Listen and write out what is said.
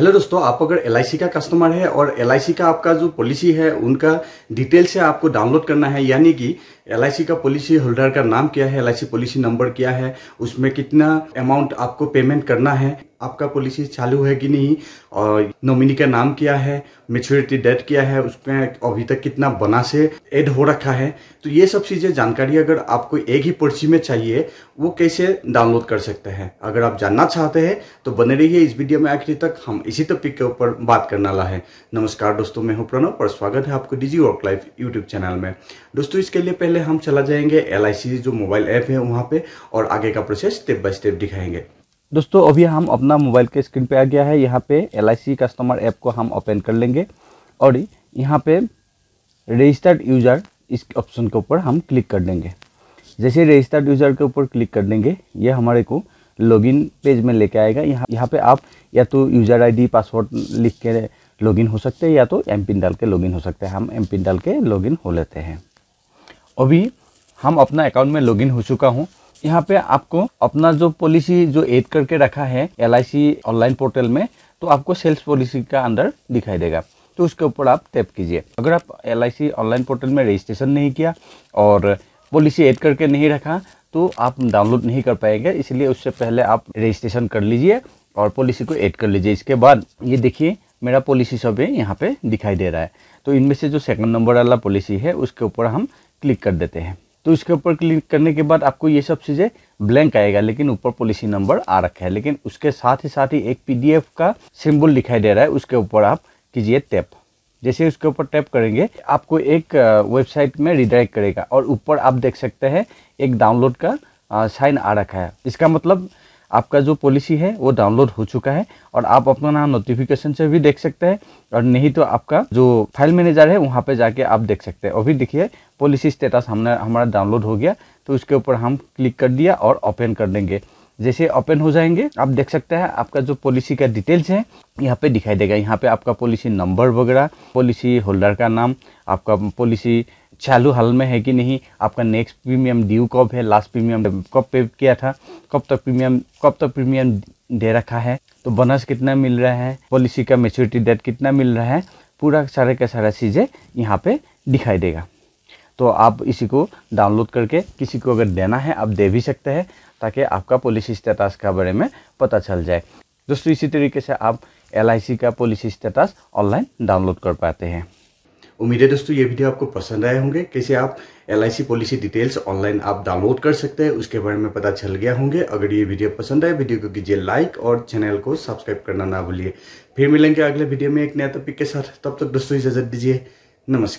hello दोस्तों आप अगर एल का कस्टमर है और एल का आपका जो पॉलिसी है उनका डिटेल से आपको डाउनलोड करना है यानी कि एल का पॉलिसी होल्डर का नाम क्या है एल पॉलिसी नंबर क्या है उसमें कितना अमाउंट आपको पेमेंट करना है आपका पॉलिसी चालू है कि नहीं और नॉमिनी का नाम क्या है मेच्योरिटी डेट क्या है उसमें अभी तक कितना बना से ऐड हो रखा है तो ये सब चीज़ें जानकारी अगर आपको एक ही पर्ची में चाहिए वो कैसे डाउनलोड कर सकते हैं अगर आप जानना चाहते हैं तो बने रहिए इस वीडियो में आखिरी तक हम इसी टॉपिक के ऊपर बात करने वाला है नमस्कार दोस्तों मैं हूँ प्रणव और स्वागत है आपको Digi Work Life YouTube channel में दोस्तों इसके लिए पहले हम चला जाएंगे एल जो मोबाइल ऐप है वहाँ पर और आगे का प्रोसेस स्टेप बाय स्टेप दिखाएंगे दोस्तों अभी हम अपना मोबाइल के स्क्रीन पे आ गया है यहाँ पे एल कस्टमर ऐप को हम ओपन कर लेंगे और यहाँ पे रजिस्टर्ड यूज़र इस ऑप्शन के ऊपर हम क्लिक कर देंगे जैसे रजिस्टर्ड यूज़र के ऊपर क्लिक कर देंगे ये हमारे को लॉगिन पेज में लेके आएगा यहाँ यहाँ पे आप या तो यूज़र आईडी पासवर्ड लिख के लॉगिन हो सकते हैं या तो एम पिन डाल के लॉगिन हो सकते हैं हम एम पिन डाल के लॉगिन हो लेते हैं अभी हम अपना अकाउंट में लॉगिन हो चुका हूँ यहाँ पे आपको अपना जो पॉलिसी जो एड करके रखा है एल ऑनलाइन पोर्टल में तो आपको सेल्स पॉलिसी का अंदर दिखाई देगा तो उसके ऊपर आप टैप कीजिए अगर आप एल ऑनलाइन पोर्टल में रजिस्ट्रेशन नहीं किया और पॉलिसी ऐड करके नहीं रखा तो आप डाउनलोड नहीं कर पाएंगे इसलिए उससे पहले आप रजिस्ट्रेशन कर लीजिए और पॉलिसी को ऐड कर लीजिए इसके बाद ये देखिए मेरा पॉलिसी सब यहाँ पे दिखाई दे रहा है तो इनमें से जो सेकंड नंबर वाला पॉलिसी है उसके ऊपर हम क्लिक कर देते हैं तो इसके ऊपर क्लिक करने के बाद आपको ये सब चीज़ें ब्लैंक आएगा लेकिन ऊपर पॉलिसी नंबर आ रखा है लेकिन उसके साथ ही साथ ही एक पी का सिंबल दिखाई दे रहा है उसके ऊपर आप कीजिए टैप जैसे उसके ऊपर टैप करेंगे आपको एक वेबसाइट में रिडायरेक्ट करेगा और ऊपर आप देख सकते हैं एक डाउनलोड का साइन आ रखा है इसका मतलब आपका जो पॉलिसी है वो डाउनलोड हो चुका है और आप अपना नोटिफिकेशन से भी देख सकते हैं और नहीं तो आपका जो फाइल मैनेजर है वहाँ पे जाके आप देख सकते हैं अभी देखिए पॉलिसी स्टेटस हमने हमारा डाउनलोड हो गया तो उसके ऊपर हम क्लिक कर दिया और ओपन कर देंगे जैसे ओपन हो जाएंगे आप देख सकते हैं आपका जो पॉलिसी का डिटेल्स है यहाँ पे दिखाई देगा यहाँ पे आपका पॉलिसी नंबर वगैरह पॉलिसी होल्डर का नाम आपका पॉलिसी चालू हाल में है कि नहीं आपका नेक्स्ट प्रीमियम ड्यू कब है लास्ट प्रीमियम कब पे किया था कब तक प्रीमियम कब तक प्रीमियम दे रखा है तो बोनस कितना मिल रहा है पॉलिसी का मेच्योरिटी डेट कितना मिल रहा है पूरा सारे का सारा चीज़ें यहाँ पे दिखाई देगा तो आप इसी को डाउनलोड करके किसी को अगर देना है आप दे भी सकते हैं ताकि आपका पॉलिसी स्टेटस का बारे में पता चल जाए दोस्तों इसी तरीके से आप एल का पॉलिसी स्टेटस ऑनलाइन डाउनलोड कर पाते हैं उम्मीद है दोस्तों ये वीडियो आपको पसंद आए होंगे कैसे आप एल पॉलिसी डिटेल्स ऑनलाइन आप डाउनलोड कर सकते हैं उसके बारे में पता चल गया होंगे अगर ये वीडियो पसंद आए वीडियो को कीजिए लाइक और चैनल को सब्सक्राइब करना ना भूलिए फिर मिलेंगे अगले वीडियो में एक नया टॉपिक के साथ तब तक दोस्तों इजाजत दीजिए नमस्कार